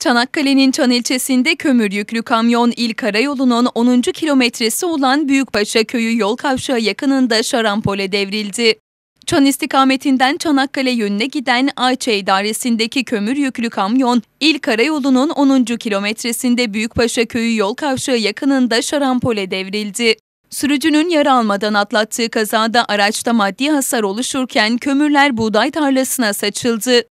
Çanakkale'nin Çan ilçesinde kömür yüklü kamyon İl Karayolu'nun 10. kilometresi olan Büyükpaşa Köyü yol kavşağı yakınında şarampole devrildi. Çan istikametinden Çanakkale yönüne giden Ayça idaresindeki kömür yüklü kamyon İl Karayolu'nun 10. kilometresinde Büyükpaşa Köyü yol kavşağı yakınında şarampole devrildi. Sürücünün yara almadan atlattığı kazada araçta maddi hasar oluşurken kömürler buğday tarlasına saçıldı.